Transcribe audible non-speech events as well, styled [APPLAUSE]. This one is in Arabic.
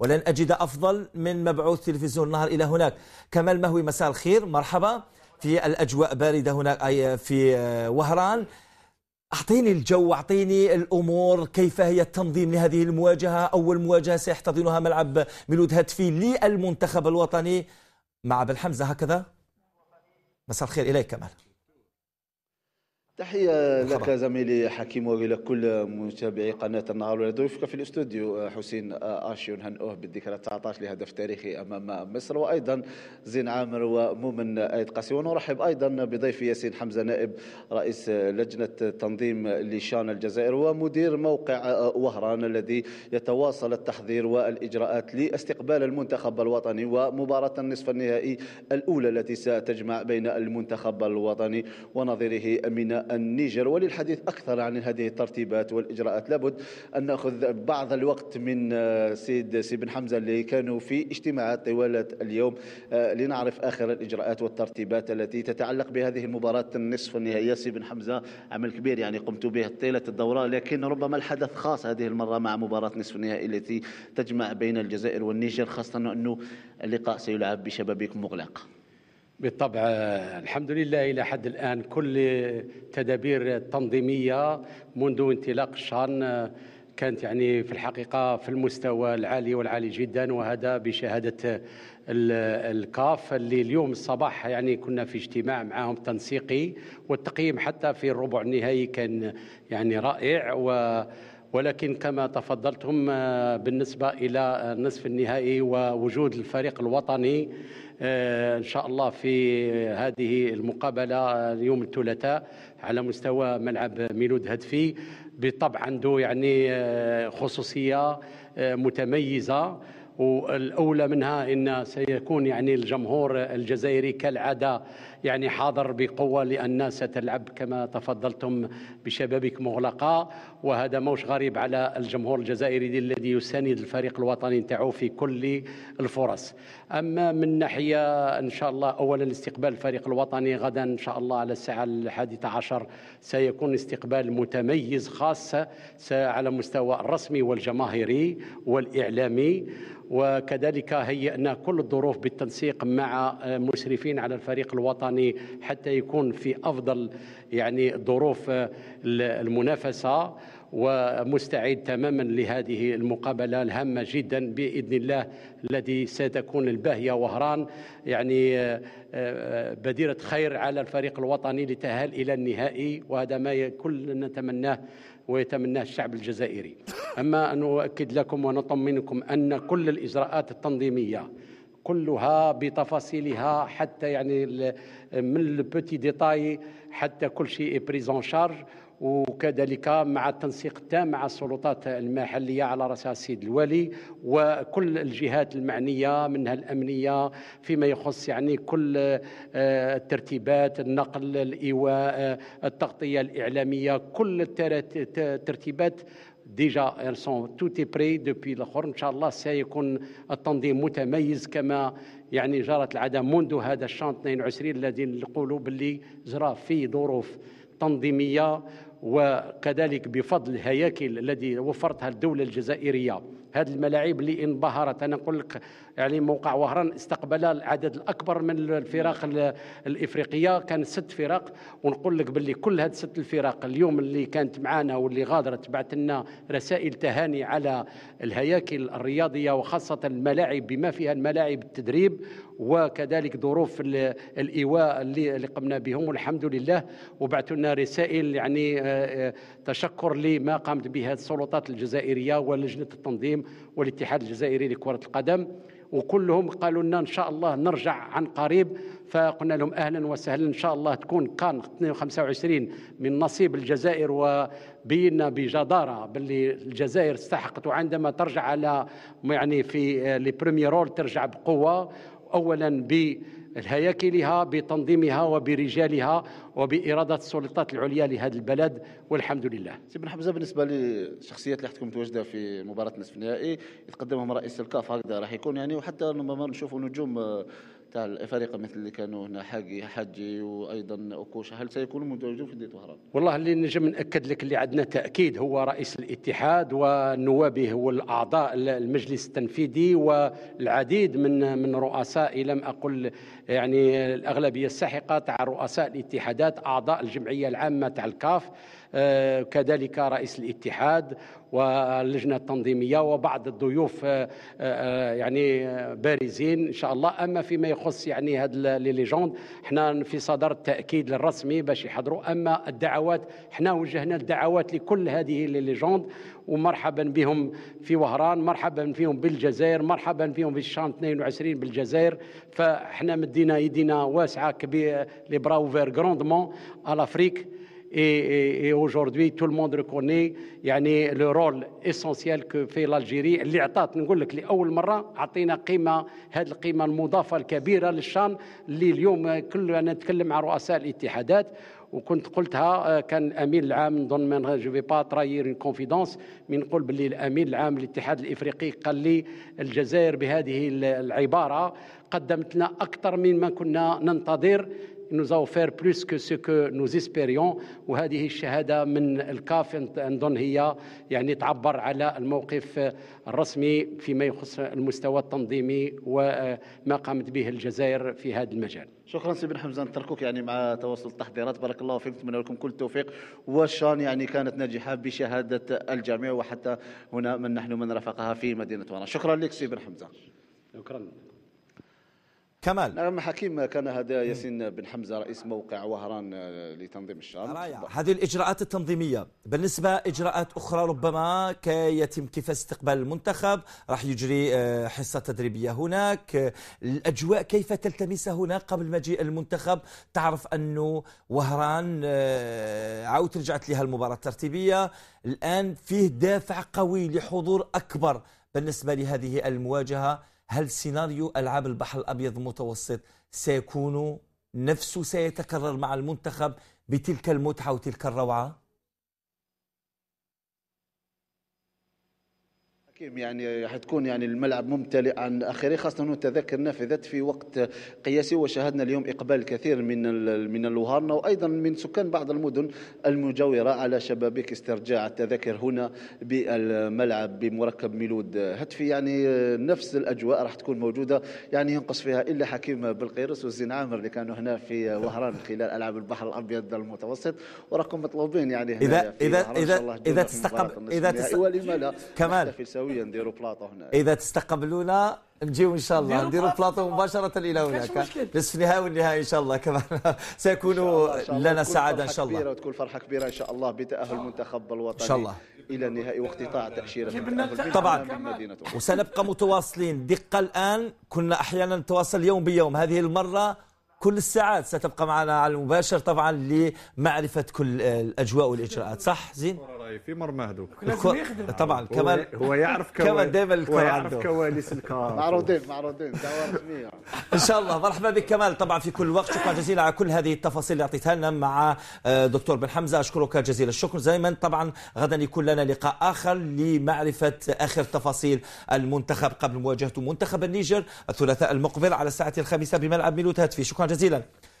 ولن أجد أفضل من مبعوث تلفزيون النهر إلى هناك كمال مهوي مساء الخير مرحبا في الأجواء باردة هناك أي في آه، وهران أعطيني الجو أعطيني الأمور كيف هي التنظيم لهذه المواجهة أول مواجهة سيحتضنها ملعب ميلود هاتفي للمنتخب الوطني مع بالحمزة حمزة هكذا مساء الخير إليك كمال تحية آه، لك زميلي حكيم وإلى كل متابعي قناة النهار ولضيوفك في الاستوديو آه، حسين آه، آشيون هنؤه بالذكرى 19 لهدف تاريخي أمام مصر وأيضا زين عامر ومؤمن آيد قاسي ونرحب أيضا بضيف ياسين حمزة نائب رئيس لجنة تنظيم لشان الجزائر ومدير موقع وهران الذي يتواصل التحضير والإجراءات لاستقبال المنتخب الوطني ومباراة النصف النهائي الأولى التي ستجمع بين المنتخب الوطني ونظيره من النيجر وللحديث أكثر عن هذه الترتيبات والإجراءات لابد أن نأخذ بعض الوقت من آه، سيد سي بن حمزة اللي كانوا في اجتماعات طوال اليوم آه، لنعرف آخر الإجراءات والترتيبات التي تتعلق بهذه المباراة النصف النهائية سي بن حمزة عمل كبير يعني قمت به طيلة الدورة لكن ربما الحدث خاص هذه المرة مع مباراة نصف النهائي التي تجمع بين الجزائر والنيجر خاصة أنه اللقاء سيلعب بشبابيك مغلقة بالطبع الحمد لله إلى حد الآن كل التدابير التنظيمية منذ انطلاق الشان آه، كانت يعني في الحقيقة في المستوى العالي والعالي جدا وهذا بشهادة الكاف اللي اليوم الصباح يعني كنا في اجتماع معهم تنسيقي والتقييم حتى في الربع النهائي كان يعني رائع و ولكن كما تفضلتم آه، بالنسبة إلى النصف آه، النهائي ووجود الفريق الوطني آه، إن شاء الله في هذه المقابلة يوم الثلاثاء على مستوى ملعب ميلود هدفي بالطبع عنده يعني خصوصية متميزة والأولى منها أن سيكون يعني الجمهور الجزائري كالعادة يعني حاضر بقوة لأن ستلعب كما تفضلتم بشبابك مغلقة وهذا موش غريب على الجمهور الجزائري الذي يساند الفريق الوطني نتاعو في كل الفرص أما من ناحية إن شاء الله أولا استقبال الفريق الوطني غدا إن شاء الله على الساعة الحادية عشر سيكون استقبال متميز خاص على مستوى الرسمي والجماهيري والإعلامي وكذلك هيئنا كل الظروف بالتنسيق مع مسرفين على الفريق الوطني الوطني يعني حتى يكون في افضل يعني ظروف المنافسه ومستعد تماما لهذه المقابله الهامه جدا باذن الله الذي ستكون الباهيه وهران يعني آه، آه، بديره خير على الفريق الوطني لتهال الى النهائي وهذا ما كل نتمناه ويتمناه الشعب الجزائري اما ان اؤكد لكم ونطمنكم ان كل الاجراءات التنظيميه كلها بتفاصيلها حتى يعني من البوتي ديتاي حتى كل شيء بريزون شارج وكذلك مع التنسيق التام مع السلطات المحلية على رأسها السيد الوالي وكل الجهات المعنية منها الأمنية فيما يخص يعني كل آه، الترتيبات النقل الإيواء آه، التغطية الإعلامية كل الترتيبات ديجا سون تو تي بري دوبوي الاخر ان شاء الله سيكون التنظيم متميز كما يعني جرت العاده منذ هذا الشان 22 الذي نقولوا باللي جرى في ظروف تنظيميه وكذلك بفضل الهياكل الذي وفرتها الدوله الجزائريه هذه الملاعب اللي انبهرت انا نقول لك يعني موقع وهران استقبل العدد الاكبر من الفرق الافريقيه كان ست فرق ونقول لك باللي كل هاد ست الفرق اليوم اللي كانت معانا واللي غادرت بعث لنا رسائل تهاني على الهياكل الرياضيه وخاصه الملاعب بما فيها الملاعب التدريب وكذلك ظروف الايواء اللي قمنا بهم والحمد لله وبعثوا لنا رسائل يعني آه، آه، تشكر لما قامت بها السلطات الجزائريه ولجنه التنظيم التنظيم والاتحاد الجزائري لكرة القدم وكلهم قالوا لنا ان شاء الله نرجع عن قريب فقلنا لهم اهلا وسهلا ان شاء الله تكون كان 25 من نصيب الجزائر وبينا بجداره باللي الجزائر استحقت وعندما ترجع على يعني في آه، لي بريمير رول ترجع بقوه اولا ب هياكلها بتنظيمها وبرجالها وبإرادة السلطات العليا لهذا البلد والحمد لله سي بن حمزة بالنسبة للشخصيات اللي تكون متواجدة في مباراة نصف النهائي يتقدمهم رئيس الكاف هكذا راح يكون يعني وحتى ربما نشوفوا نجوم تاع الافارقه مثل اللي كانوا هنا حاجي حجي وايضا اوكوش هل سيكونوا متواجدون في ديت طهران؟ والله اللي نجم ناكد لك اللي عندنا تاكيد هو رئيس الاتحاد ونوابه والاعضاء المجلس التنفيذي والعديد من من رؤساء لم اقل يعني الاغلبيه الساحقه تاع رؤساء الاتحادات اعضاء الجمعيه العامه تاع الكاف آه، كذلك رئيس الاتحاد واللجنه التنظيميه وبعض الضيوف آه، آه، يعني بارزين ان شاء الله اما فيما يخص يعني هاد لي ليجوند حنا في صدر التاكيد الرسمي باش يحضروا اما الدعوات حنا وجهنا الدعوات لكل هذه لي ليجوند ومرحبا بهم في وهران مرحبا فيهم بالجزائر مرحبا فيهم في الشام 22 بالجزائر فاحنا مدينا يدينا واسعه كبيره لي براوفير غروندمون على et, et, et aujourd'hui tout le monde reconnaît يعني لو رول اسونسيال كو في l'Algérie اللي عطات نقول لك لاول مره عطينا قيمه هذه القيمه المضافه الكبيره للشام اللي اليوم كل انا نتكلم مع رؤساء الاتحادات وكنت قلتها كان الامين العام نظن من جو با تراير اون كونفيدونس من نقول باللي الامين العام للاتحاد الافريقي قال لي الجزائر بهذه العباره قدمت لنا اكثر مما كنا ننتظر nous a offert plus que ce que nous espérions وهذه الشهادة من الكاف نظن هي يعني تعبر على الموقف الرسمي فيما يخص المستوى التنظيمي وما قامت به الجزائر في هذا المجال شكرا سي بن حمزه نتركك يعني مع تواصل التحضيرات بارك الله فيك نتمنى لكم كل التوفيق والشان يعني كانت ناجحه بشهاده الجميع وحتى هنا من نحن من رافقها في مدينه ورا شكرا لك سي بن حمزه شكرا كمال نعم حكيم كان هذا ياسين بن حمزه رئيس موقع وهران آه، لتنظيم الشام رائع هذه الاجراءات التنظيميه بالنسبه اجراءات اخرى ربما كي يتم كيف استقبال المنتخب راح يجري آه، حصه تدريبيه هناك الاجواء كيف تلتمس هنا قبل مجيء المنتخب تعرف انه وهران آه، عاود رجعت لها المباراه الترتيبيه الان فيه دافع قوي لحضور اكبر بالنسبه لهذه المواجهه هل سيناريو ألعاب البحر الأبيض المتوسط سيكون نفسه سيتكرر مع المنتخب بتلك المتعة وتلك الروعة؟ التحكيم يعني حتكون يعني الملعب ممتلئ عن اخره خاصه انه التذاكر نفذت في وقت قياسي وشاهدنا اليوم اقبال كثير من من الوهارنا وايضا من سكان بعض المدن المجاوره على شبابيك استرجاع التذاكر هنا بالملعب بمركب ميلود هتفي يعني نفس الاجواء راح تكون موجوده يعني ينقص فيها الا حكيم بالقيرس والزين عامر اللي كانوا هنا في وهران خلال العاب البحر الابيض المتوسط وراكم مطلوبين يعني هنا اذا اذا اذا اذا تستقبل اذا تستقبل كمال الإلهوية نديروا بلاطو هنا إذا تستقبلونا نجيو ان شاء الله نديروا بلاطو مباشره الى هناك نصف النهائي والنهائي ان شاء الله كمان [LAUGHS] سيكون لنا سعاده ان شاء الله كبيرة وتكون فرحه كبيره ان شاء الله بتاهل المنتخب الوطني ان شاء الله الى النهائي واقتطاع تاشيره طبعا وسنبقى متواصلين دقه الان كنا احيانا نتواصل يوم بيوم هذه المره كل الساعات ستبقى معنا على المباشر طبعا لمعرفة كل الأجواء والإجراءات صح زين؟ رايي في مرمى هذوك [LAUGHS] لازم يخدم طبعا كمال هو يعرف كمال دائما الكره يعرف كواليس الكار معروضين معروضين دعوه [LAUGHS] ان شاء الله مرحبا بك كمال طبعا في كل وقت شكرا جزيلا على كل هذه التفاصيل اللي اعطيتها لنا مع آه، دكتور بن حمزه اشكرك جزيلا الشكر دائما طبعا غدا يكون لنا لقاء اخر لمعرفه اخر تفاصيل المنتخب قبل مواجهه منتخب النيجر الثلاثاء المقبل على الساعه الخامسه بملعب ميلوتات في شكرا جزيلا